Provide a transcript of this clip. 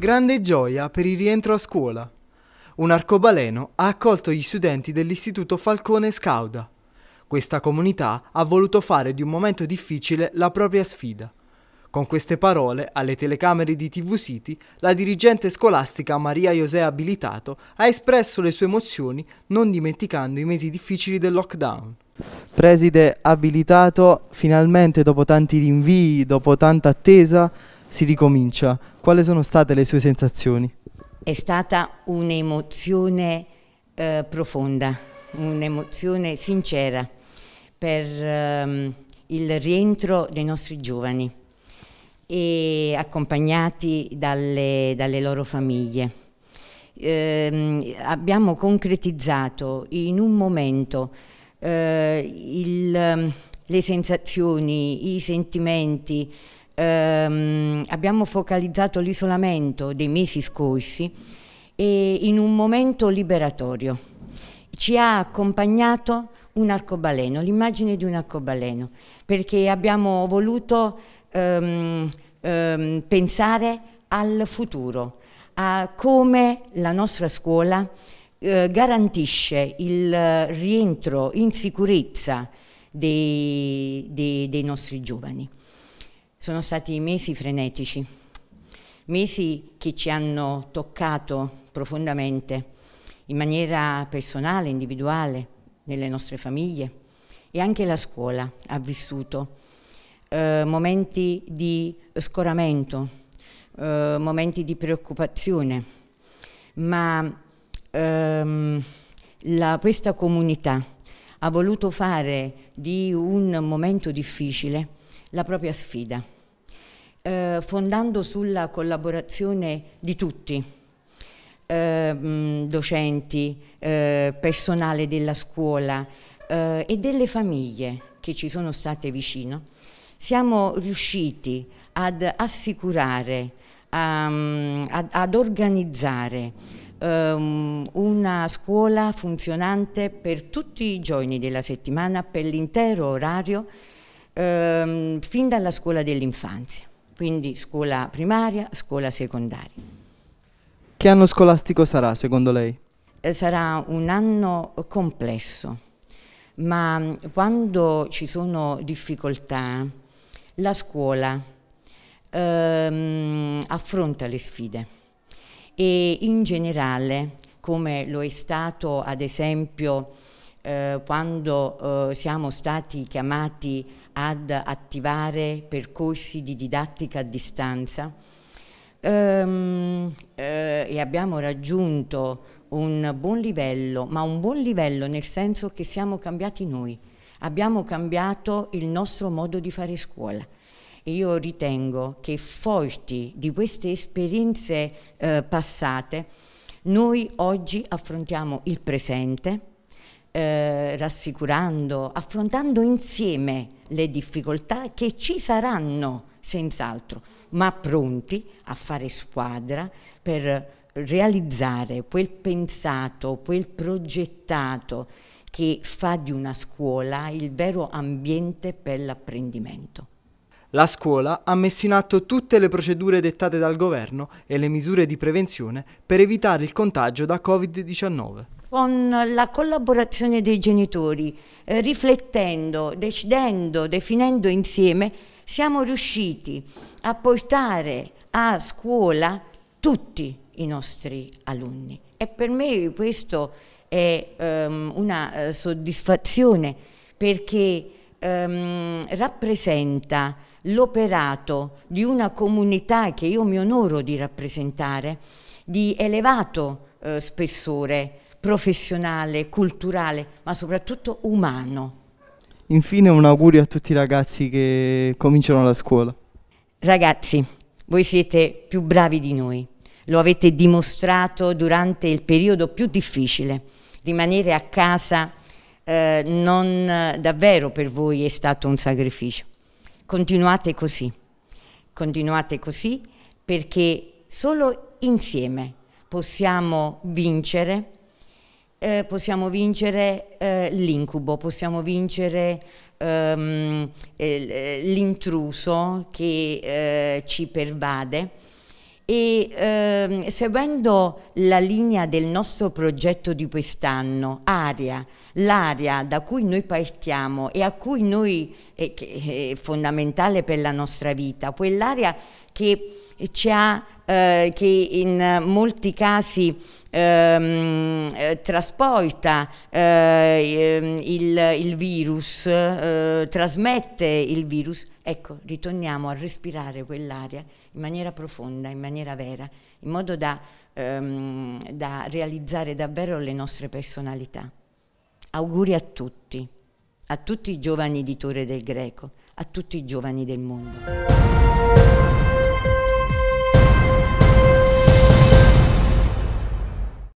Grande gioia per il rientro a scuola. Un arcobaleno ha accolto gli studenti dell'Istituto Falcone Scauda. Questa comunità ha voluto fare di un momento difficile la propria sfida. Con queste parole, alle telecamere di TV City, la dirigente scolastica Maria José Abilitato ha espresso le sue emozioni non dimenticando i mesi difficili del lockdown. Preside abilitato, finalmente dopo tanti rinvii, dopo tanta attesa, si ricomincia. Quali sono state le sue sensazioni? È stata un'emozione eh, profonda, un'emozione sincera per ehm, il rientro dei nostri giovani e accompagnati dalle, dalle loro famiglie. Eh, abbiamo concretizzato in un momento eh, il, le sensazioni, i sentimenti, ehm, abbiamo focalizzato l'isolamento dei mesi scorsi e in un momento liberatorio. Ci ha accompagnato un arcobaleno, l'immagine di un arcobaleno, perché abbiamo voluto ehm, ehm, pensare al futuro, a come la nostra scuola eh, garantisce il rientro in sicurezza dei, dei, dei nostri giovani. Sono stati mesi frenetici, mesi che ci hanno toccato profondamente in maniera personale, individuale, nelle nostre famiglie e anche la scuola ha vissuto eh, momenti di scoramento, eh, momenti di preoccupazione, ma ehm, la, questa comunità ha voluto fare di un momento difficile la propria sfida, eh, fondando sulla collaborazione di tutti, eh, docenti, eh, personale della scuola eh, e delle famiglie che ci sono state vicino, siamo riusciti ad assicurare, um, ad, ad, organizzare ehm, una scuola funzionante per tutti i giorni della settimana, per l'intero orario, ehm, fin dalla scuola dell'infanzia, quindi scuola primaria, scuola secondaria. Che anno scolastico sarà secondo lei? Eh, sarà un anno complesso, ma mm, quando ci sono difficoltà, la scuola ehm, affronta le sfide e in generale, come lo è stato ad esempio eh, quando eh, siamo stati chiamati ad attivare percorsi di didattica a distanza ehm, eh, e abbiamo raggiunto un buon livello, ma un buon livello nel senso che siamo cambiati noi, abbiamo cambiato il nostro modo di fare scuola io ritengo che forti di queste esperienze eh, passate, noi oggi affrontiamo il presente eh, rassicurando, affrontando insieme le difficoltà che ci saranno senz'altro, ma pronti a fare squadra per realizzare quel pensato, quel progettato che fa di una scuola il vero ambiente per l'apprendimento. La scuola ha messo in atto tutte le procedure dettate dal governo e le misure di prevenzione per evitare il contagio da Covid-19 con la collaborazione dei genitori, eh, riflettendo, decidendo, definendo insieme, siamo riusciti a portare a scuola tutti i nostri alunni. E per me questo è um, una eh, soddisfazione perché um, rappresenta l'operato di una comunità che io mi onoro di rappresentare, di elevato uh, spessore professionale, culturale, ma soprattutto umano. Infine un augurio a tutti i ragazzi che cominciano la scuola. Ragazzi, voi siete più bravi di noi, lo avete dimostrato durante il periodo più difficile. Rimanere a casa eh, non eh, davvero per voi è stato un sacrificio. Continuate così, continuate così perché solo insieme possiamo vincere eh, possiamo vincere eh, l'incubo, possiamo vincere ehm, eh, eh l'intruso che eh, ci pervade e ehm, seguendo la linea del nostro progetto di quest'anno, aria, l'aria da cui noi partiamo e a cui noi, eh, che è fondamentale per la nostra vita, quell'aria che, ha, eh, che in molti casi ehm, eh, trasporta eh, ehm, il, il, virus, eh, trasmette il virus, ecco, ritorniamo a respirare quell'aria in maniera profonda, in maniera vera, in modo da, ehm, da realizzare davvero le nostre personalità. Auguri a tutti a tutti i giovani di Torre del Greco, a tutti i giovani del mondo.